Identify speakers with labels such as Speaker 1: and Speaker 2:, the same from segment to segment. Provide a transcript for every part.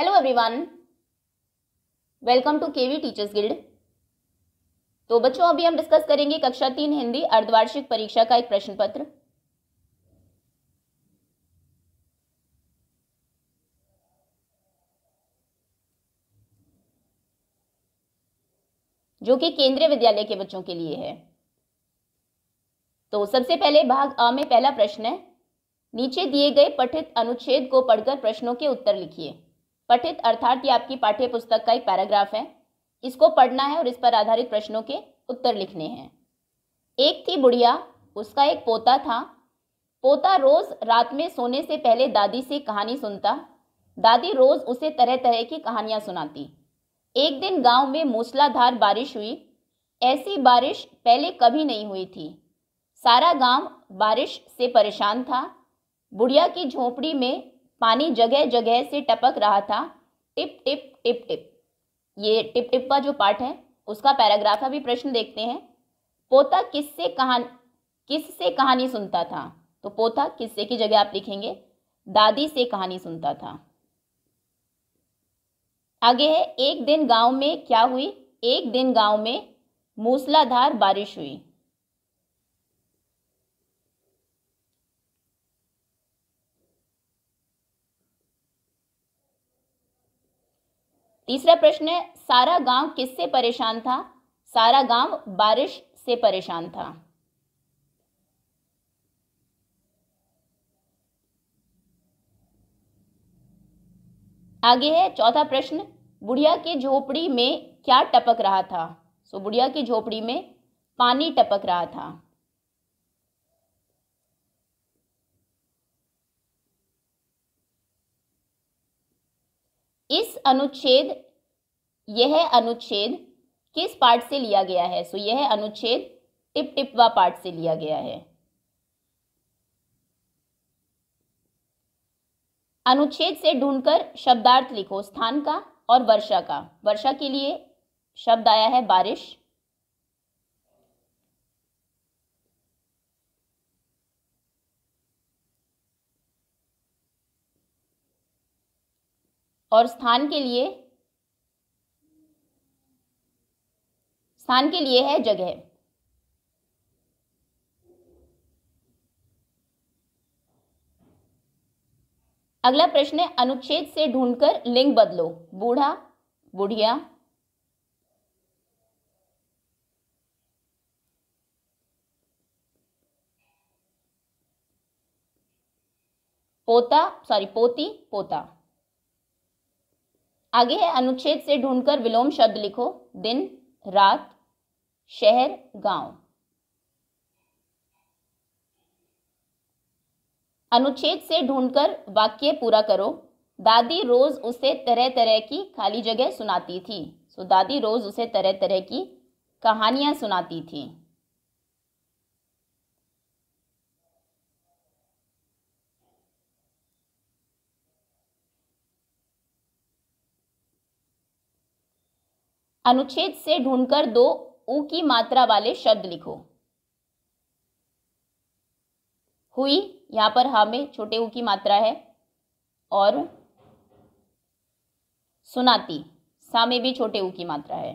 Speaker 1: hello everyone welcome to KV teachers guild तो बच्चों अभी हम डिस्कस करेंगे कक्षा तीन हिंदी अर्धवार्षिक परीक्षा का एक प्रश्न पत्र जो कि केंद्रीय विद्यालय के बच्चों के लिए है तो सबसे पहले भाग अ में पहला प्रश्न है नीचे दिए गए पठित अनुच्छेद को पढ़कर प्रश्नों के उत्तर लिखिए पठित अर्थात ये आपकी पाठ्य पुस्तक का एक पैराग्राफ है इसको पढ़ना है और इस पर आधारित प्रश्नों के उत्तर लिखने हैं एक थी बुढ़िया उसका एक पोता था पोता रोज रात में सोने से पहले दादी से कहानी सुनता दादी रोज उसे तरह तरह की कहानियां सुनाती एक दिन गांव में मूसलाधार बारिश हुई ऐसी बारिश पहले कभी नहीं हुई थी सारा गांव बारिश से परेशान था बुढ़िया की झोपड़ी में पानी जगह जगह से टपक रहा था टिप टिप टिप टिप ये टिप टिप का जो पार्ट है उसका पैराग्राफ अभी प्रश्न देखते हैं पोता किससे कहान किससे कहानी सुनता था तो पोता किससे की जगह आप लिखेंगे दादी से कहानी सुनता था आगे है एक दिन गांव में क्या हुई एक दिन गांव में मूसलाधार बारिश हुई तीसरा प्रश्न है सारा गांव किससे परेशान था सारा गांव बारिश से परेशान था आगे है चौथा प्रश्न बुढ़िया के झोपड़ी में क्या टपक रहा था सो बुढ़िया की झोपड़ी में पानी टपक रहा था इस अनुच्छेद यह अनुच्छेद किस पार्ट से लिया गया है सो यह अनुच्छेद टिप टिपवा पार्ट से लिया गया है अनुच्छेद से ढूंढकर शब्दार्थ लिखो स्थान का और वर्षा का वर्षा के लिए शब्द आया है बारिश और स्थान के लिए स्थान के लिए है जगह अगला प्रश्न है अनुच्छेद से ढूंढकर लिंग बदलो बूढ़ा बुढ़िया पोता सॉरी पोती पोता आगे है अनुच्छेद से ढूंढकर विलोम शब्द लिखो दिन रात शहर गांव अनुच्छेद से ढूंढकर वाक्य पूरा करो दादी रोज उसे तरह तरह की खाली जगह सुनाती थी सो दादी रोज उसे तरह तरह की कहानियां सुनाती थी अनुच्छेद से ढूंढकर दो ऊ की मात्रा वाले शब्द लिखो हुई यहां पर हा में छोटे ऊ की मात्रा है और सुनाती सा में भी छोटे ऊ की मात्रा है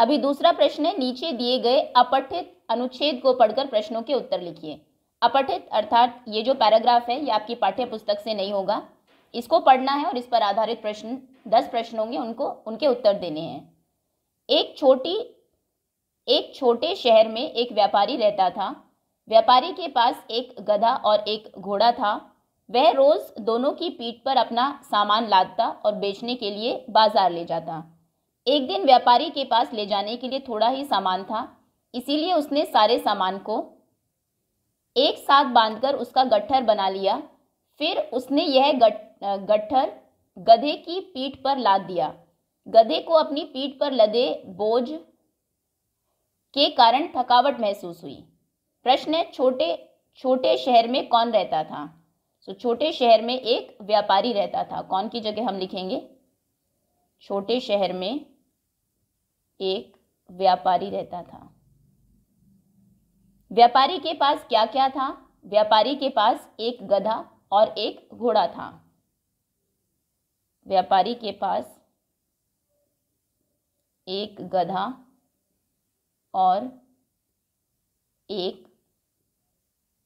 Speaker 1: अभी दूसरा प्रश्न है नीचे दिए गए अपठित अनुच्छेद को पढ़कर प्रश्नों के उत्तर लिखिए अपठित अर्थात ये जो पैराग्राफ है ये आपकी पाठ्य पुस्तक से नहीं होगा इसको पढ़ना है और इस पर आधारित प्रश्न दस प्रश्न होंगे उनको उनके उत्तर देने हैं एक छोटी एक छोटे शहर में एक व्यापारी रहता था व्यापारी के पास एक गधा और एक घोड़ा था वह रोज दोनों की पीठ पर अपना सामान लादता और बेचने के लिए बाजार ले जाता एक दिन व्यापारी के पास ले जाने के लिए थोड़ा ही सामान था इसीलिए उसने सारे सामान को एक साथ बांधकर उसका गट्ठर बना लिया फिर उसने यह गट्ठर गधे की पीठ पर लाद दिया गधे को अपनी पीठ पर लदे बोझ के कारण थकावट महसूस हुई प्रश्न है छोटे छोटे शहर में कौन रहता था सो तो so, छोटे शहर में एक व्यापारी रहता था कौन की जगह हम लिखेंगे छोटे शहर में एक व्यापारी रहता था व्यापारी के पास क्या क्या था व्यापारी के पास एक गधा और एक घोड़ा था व्यापारी के पास एक गधा और एक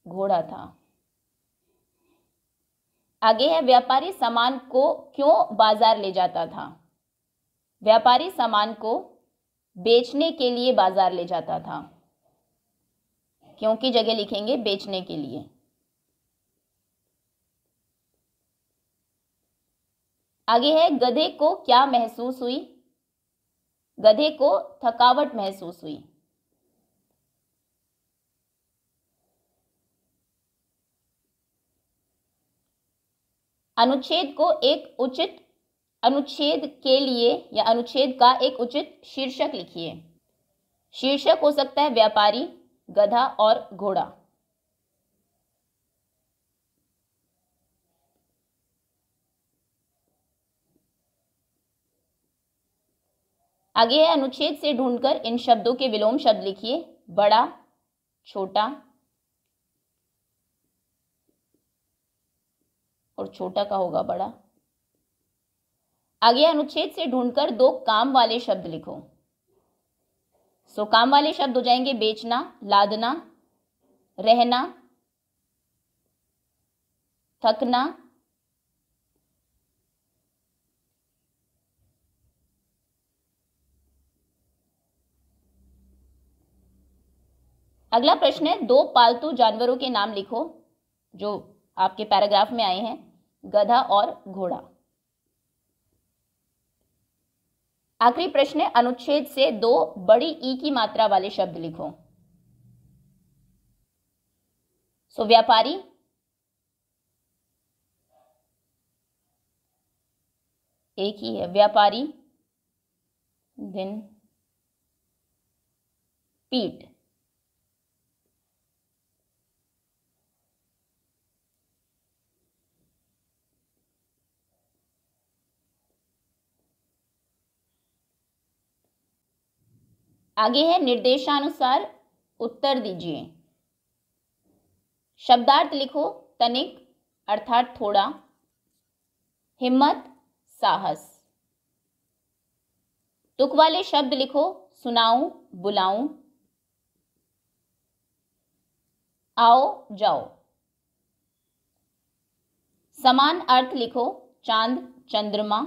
Speaker 1: घोड़ा था आगे है व्यापारी सामान को क्यों बाजार ले जाता था व्यापारी सामान को बेचने के लिए बाजार ले जाता था क्योंकि जगह लिखेंगे बेचने के लिए आगे है गधे को क्या महसूस हुई गधे को थकावट महसूस हुई अनुच्छेद को एक उचित अनुच्छेद के लिए या अनुच्छेद का एक उचित शीर्षक लिखिए शीर्षक हो सकता है व्यापारी गधा और घोड़ा आगे है अनुच्छेद से ढूंढकर इन शब्दों के विलोम शब्द लिखिए बड़ा छोटा और छोटा का होगा बड़ा आगे अनुच्छेद से ढूंढकर दो काम वाले शब्द लिखो सो काम वाले शब्द हो जाएंगे बेचना लादना रहना थकना अगला प्रश्न है दो पालतू जानवरों के नाम लिखो जो आपके पैराग्राफ में आए हैं गधा और घोड़ा आखिरी प्रश्न है अनुच्छेद से दो बड़ी ई की मात्रा वाले शब्द लिखो सो व्यापारी एक ही है व्यापारी दिन पीठ आगे है निर्देशानुसार उत्तर दीजिए शब्दार्थ लिखो तनिक अर्थात थोड़ा हिम्मत साहस तुक वाले शब्द लिखो सुनाऊं बुलाऊं आओ जाओ समान अर्थ लिखो चांद चंद्रमा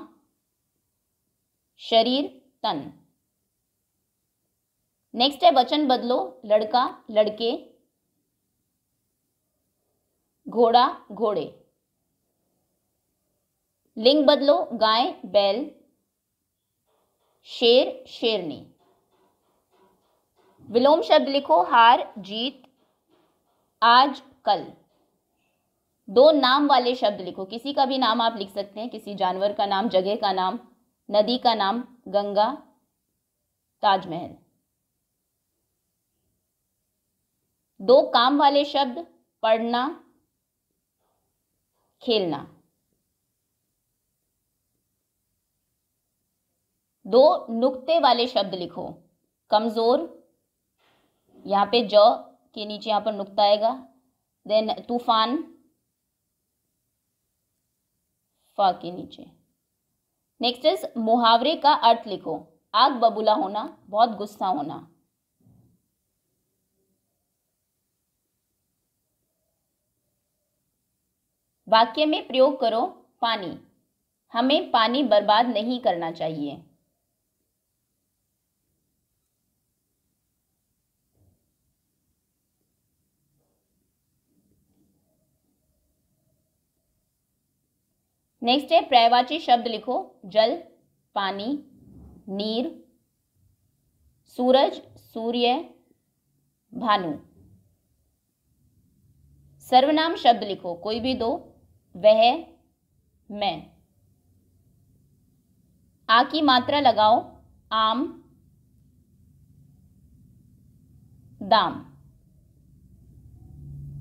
Speaker 1: शरीर तन नेक्स्ट है वचन बदलो लड़का लड़के घोड़ा घोड़े लिंग बदलो गाय बैल शेर शेरनी विलोम शब्द लिखो हार जीत आज कल दो नाम वाले शब्द लिखो किसी का भी नाम आप लिख सकते हैं किसी जानवर का नाम जगह का नाम नदी का नाम गंगा ताजमहल दो काम वाले शब्द पढ़ना खेलना दो नुक्ते वाले शब्द लिखो कमज़ोर यहाँ पे ज के नीचे यहां पर नुक्ता आएगा देन तूफान फ के नीचे नेक्स्ट इज मुहावरे का अर्थ लिखो आग बबूला होना बहुत गुस्सा होना वाक्य में प्रयोग करो पानी हमें पानी बर्बाद नहीं करना चाहिए नेक्स्ट है प्रायवाची शब्द लिखो जल पानी नीर सूरज सूर्य भानु सर्वनाम शब्द लिखो कोई भी दो वह मैं आ की मात्रा लगाओ आम दाम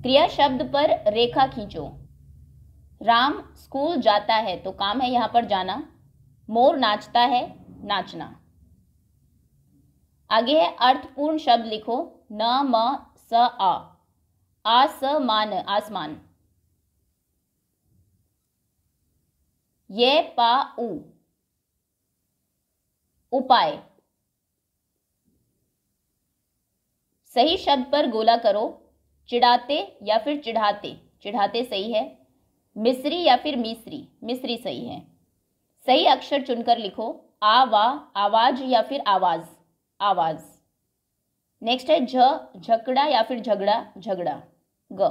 Speaker 1: क्रिया शब्द पर रेखा खींचो राम स्कूल जाता है तो काम है यहां पर जाना मोर नाचता है नाचना आगे है अर्थपूर्ण शब्द लिखो न म स आ आ स मान आसमान ये पा उ उपाय सही शब्द पर गोला करो चिढ़ाते या फिर चिढ़ाते चिढ़ाते सही है मिस्री या फिर मिस्री मिस्री सही है सही अक्षर चुनकर लिखो आवा आवाज या फिर आवाज आवाज नेक्स्ट है झ झकड़ा या फिर झगड़ा झगड़ा ग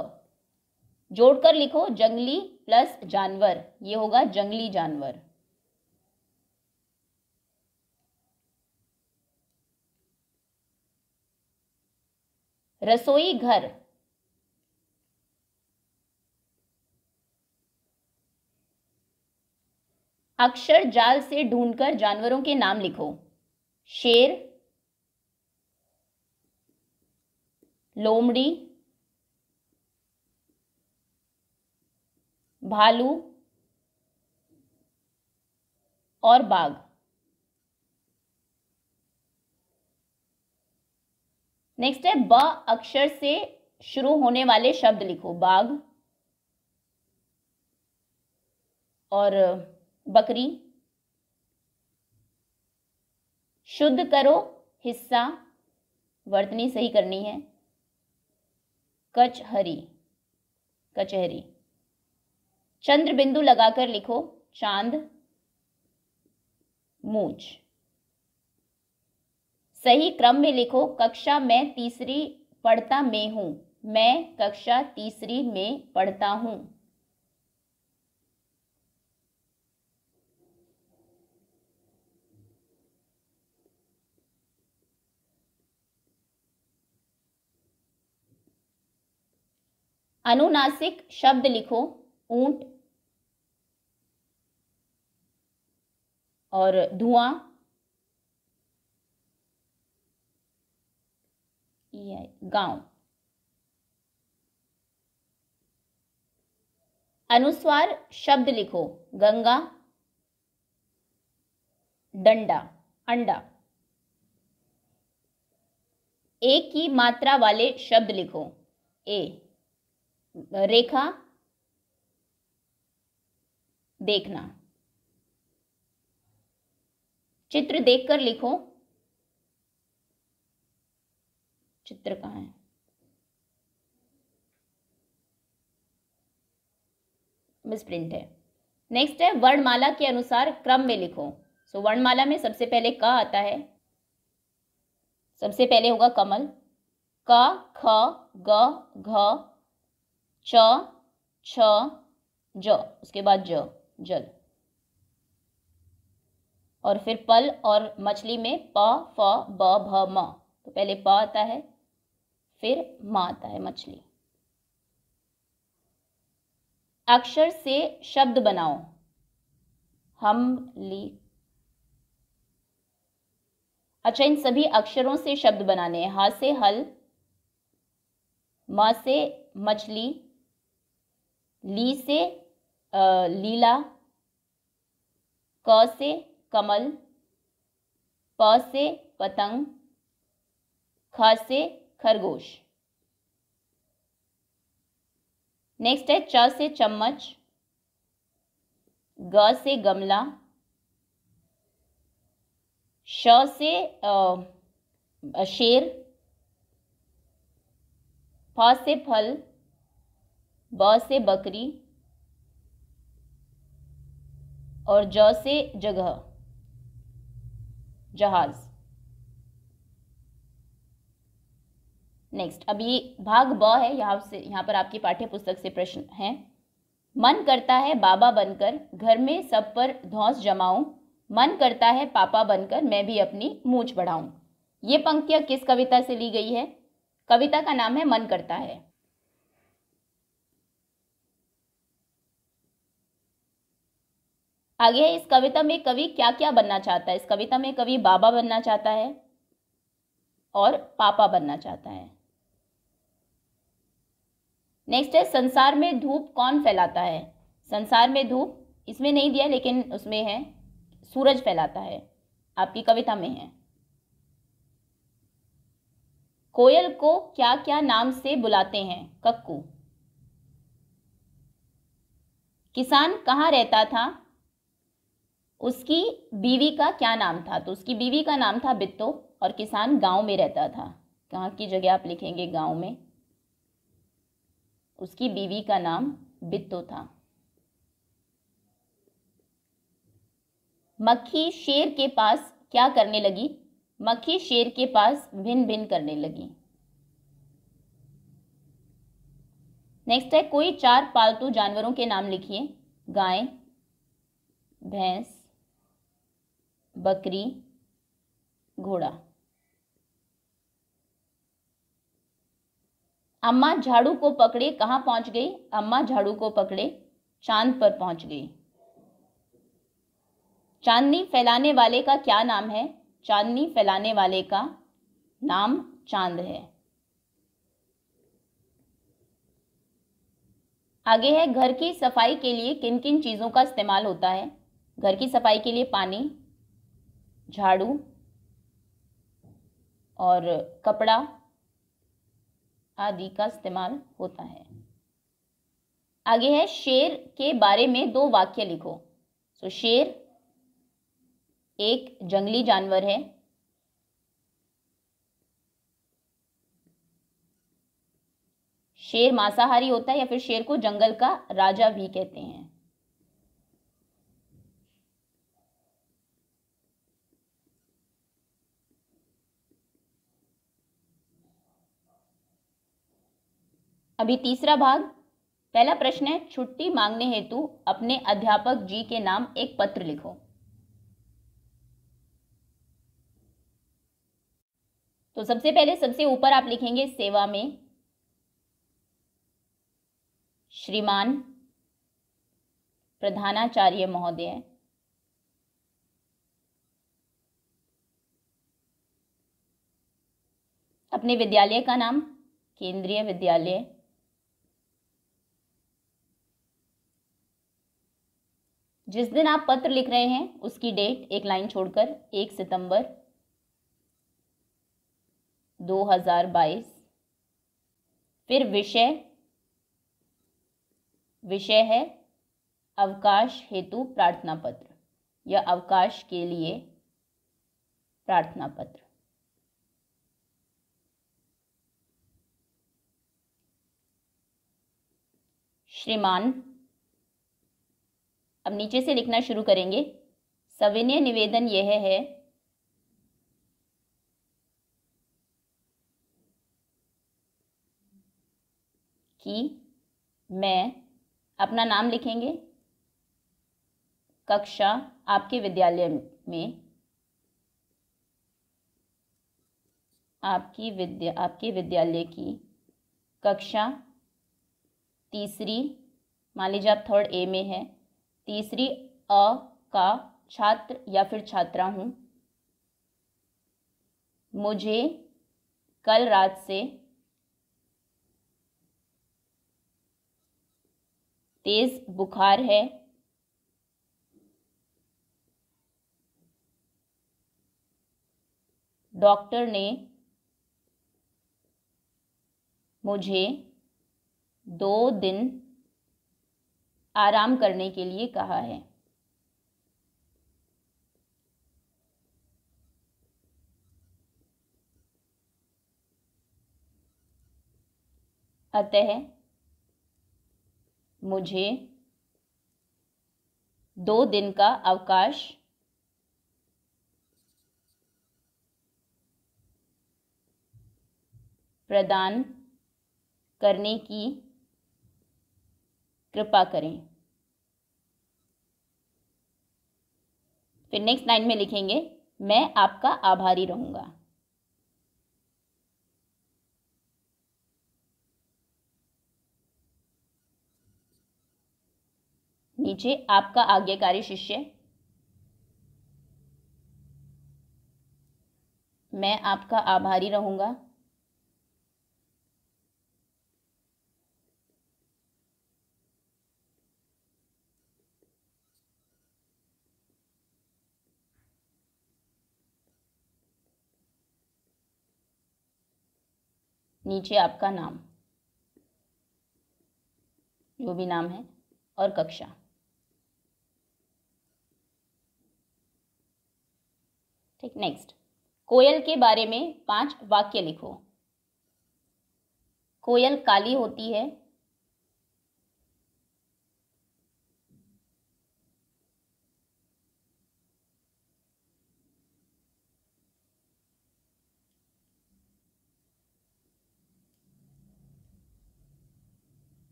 Speaker 1: जोड़कर लिखो जंगली प्लस जानवर ये होगा जंगली जानवर रसोई घर अक्षर जाल से ढूंढकर जानवरों के नाम लिखो शेर लोमड़ी भालू और बाघ नेक्स्ट है ब अक्षर से शुरू होने वाले शब्द लिखो बाघ और बकरी शुद्ध करो हिस्सा वर्तनी सही करनी है कचहरी कचहरी चंद्र बिंदु लगाकर लिखो चांद मूछ सही क्रम में लिखो कक्षा में तीसरी पढ़ता मैं हूं मैं कक्षा तीसरी में पढ़ता हूं अनुनासिक शब्द लिखो ऊंट और धुआं गांव अनुस्वार शब्द लिखो गंगा डंडा अंडा एक की मात्रा वाले शब्द लिखो ए रेखा देखना चित्र देखकर लिखो चित्र कहा है मिसप्रिंट है नेक्स्ट है वर्णमाला के अनुसार क्रम में लिखो सो so, वर्णमाला में सबसे पहले क आता है सबसे पहले होगा कमल क ख ग घ च छ उसके बाद ज जल और फिर पल और मछली में प फ ब भ म तो पहले प आता है फिर म आता है मछली अक्षर से शब्द बनाओ हम ली अच्छा इन सभी अक्षरों से शब्द बनाने हैं हा से हल म से मछली ली से आ, लीला क से कमल प से पतंग ख से खरगोश नेक्स्ट है च से चम्मच ग से गमला श से आ, शेर फ से फल ब से बकरी और ज से जगह जहाज नेक्स्ट अब ये भाग ब है यहाँ से यहाँ पर आपकी पाठ्य पुस्तक से प्रश्न है मन करता है बाबा बनकर घर में सब पर धौस जमाऊं मन करता है पापा बनकर मैं भी अपनी मूछ बढ़ाऊं ये पंक्तियाँ किस कविता से ली गई है कविता का नाम है मन करता है आगे है इस कविता में कवि क्या क्या बनना चाहता है इस कविता में कवि बाबा बनना चाहता है और पापा बनना चाहता है नेक्स्ट है संसार में धूप कौन फैलाता है संसार में धूप इसमें नहीं दिया लेकिन उसमें है सूरज फैलाता है आपकी कविता में है कोयल को क्या क्या नाम से बुलाते हैं कक्कू किसान कहाँ रहता था उसकी बीवी का क्या नाम था तो उसकी बीवी का नाम था बित्तो और किसान गांव में रहता था कहाँ की जगह आप लिखेंगे गांव में उसकी बीवी का नाम बित्तो था मक्खी शेर के पास क्या करने लगी मक्खी शेर के पास भिन भिन करने लगी नेक्स्ट है कोई चार पालतू जानवरों के नाम लिखिए गाय भैंस बकरी घोड़ा अम्मा झाड़ू को पकड़े कहां पहुंच गई अम्मा झाड़ू को पकड़े चांद पर पहुंच गई चांदनी फैलाने वाले का क्या नाम है चांदनी फैलाने वाले का नाम चांद है आगे है घर की सफाई के लिए किन किन चीज़ों का इस्तेमाल होता है घर की सफाई के लिए पानी झाड़ू और कपड़ा आदि का इस्तेमाल होता है आगे है शेर के बारे में दो वाक्य लिखो सो शेर एक जंगली जानवर है शेर मांसाहारी होता है या फिर शेर को जंगल का राजा भी कहते हैं अभी तीसरा भाग पहला प्रश्न है छुट्टी मांगने हेतु अपने अध्यापक जी के नाम एक पत्र लिखो तो सबसे पहले सबसे ऊपर आप लिखेंगे सेवा में श्रीमान प्रधानाचार्य महोदय अपने विद्यालय का नाम केंद्रीय विद्यालय जिस दिन आप पत्र लिख रहे हैं उसकी डेट एक लाइन छोड़कर एक सितंबर 2022 फिर विषय विषय है अवकाश हेतु प्रार्थना पत्र या अवकाश के लिए प्रार्थना पत्र श्रीमान अब नीचे से लिखना शुरू करेंगे सविनय निवेदन यह है कि मैं अपना नाम लिखेंगे कक्षा आपके विद्यालय में आपकी विद्या आपके विद्यालय की कक्षा तीसरी मान लीजिए आप थर्ड ए में है तीसरी अ का छात्र या फिर छात्रा हूँ मुझे कल रात से तेज बुखार है डॉक्टर ने मुझे दो दिन आराम करने के लिए कहा है अतः मुझे दो दिन का अवकाश प्रदान करने की कृपा करें फिर नेक्स्ट लाइन में लिखेंगे मैं आपका आभारी रहूंगा नीचे आपका आज्ञाकारी शिष्य मैं आपका आभारी रहूंगा नीचे आपका नाम जो भी नाम है और कक्षा ठीक नेक्स्ट कोयल के बारे में पांच वाक्य लिखो कोयल काली होती है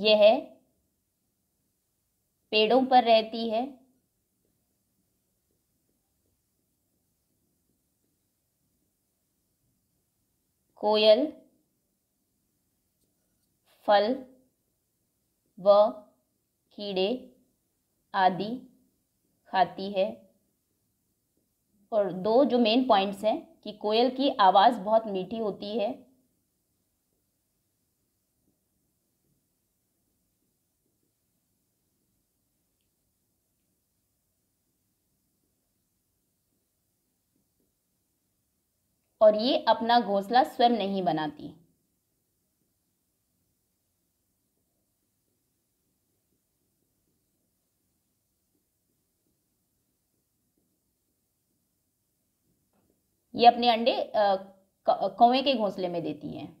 Speaker 1: यह पेड़ों पर रहती है कोयल फल व कीड़े आदि खाती है और दो जो मेन पॉइंट्स हैं कि कोयल की आवाज़ बहुत मीठी होती है और ये अपना घोंसला स्वयं नहीं बनाती ये अपने अंडे कौवे के घोंसले में देती हैं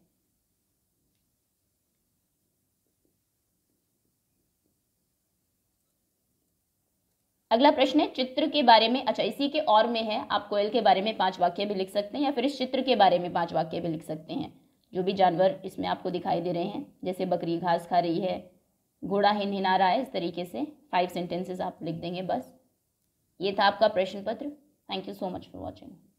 Speaker 1: अगला प्रश्न है चित्र के बारे में अच्छा इसी के और में है आप कोयल के बारे में पांच वाक्य भी लिख सकते हैं या फिर इस चित्र के बारे में पांच वाक्य भी लिख सकते हैं जो भी जानवर इसमें आपको दिखाई दे रहे हैं जैसे बकरी घास खा रही है घोड़ा हिन हिना रहा है इस तरीके से फाइव सेंटेंसेस आप लिख देंगे बस ये था आपका प्रश्न पत्र thank you so much for watching